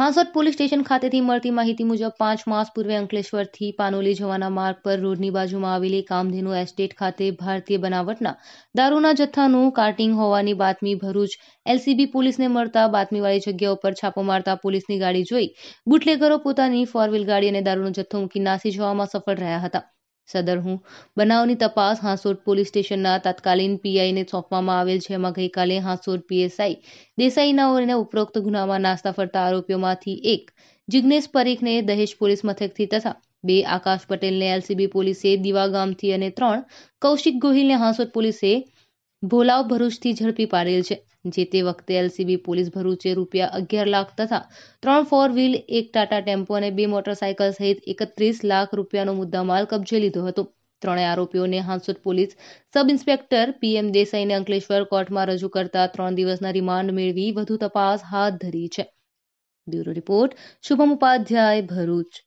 Hansot police station ખાતેથી મળતી માહિતી મુજબ પાંચ માસ પૂર્વે અંકલેશ્વરથી પાનોલી જવાના માર્ગ પર રોડની બાજુમાં આવેલી કામધેનુ એસ્ટેટ ખાતે ભારતીય બનાવટના દારૂના જથ્થાનું કાર્ટિંગ હોવાની બાતમી ભરૂચ એલસીબી પોલીસને મળતા બાતમીવાળી જગ્યા ઉપર છાપો મારતા પોલીસની ગાડી જોઈ બુટલેગરો પોતાની ફોર વ્હીલ ગાડી અને દારૂનો જથ્થો મૂકી નાસી જવામાં સફળ રહ્યા હતા સદર હું બનાવની તપાસ હાંસોટ પોલીસ સ્ટેશનના તાત્કાલિન પીઆઈને સોંપવામાં આવેલ છે એમાં ગઈકાલે હાંસોટ પીએસઆઈ દેસાઈના ઉપરોક્ત ગુનામાં નાસ્તા ફરતા આરોપીઓમાંથી એક જિજ્ઞેશ પરીખને દહેજ પોલીસ મથકથી તથા બે આકાશ પટેલને એલસીબી પોલીસે દીવા ગામથી અને ત્રણ કૌશિક ગોહિલને હાંસોટ પોલીસે ભોલાવ ભરૂચથી ઝડપી પાડેલ છે જે તે વખતે એલસીબી પોલીસ ભરૂચે રૂપિયા અગિયાર લાખ તથા ત્રણ ફોર વ્હીલ એક ટાટા ટેમ્પો અને બે મોટરસાયકલ સહિત એકત્રીસ લાખ રૂપિયાનો મુદ્દા માલ કબજે લીધો હતો ત્રણેય આરોપીઓને Hansot police sub inspector PM દેસાઈને અંકલેશ્વર કોર્ટમાં રજૂ કરતા ત્રણ દિવસના રિમાન્ડ મેળવી વધુ તપાસ હાથ ધરી છે બ્યુરો રિપોર્ટ શુભમ ઉપાધ્યાય ભરૂચ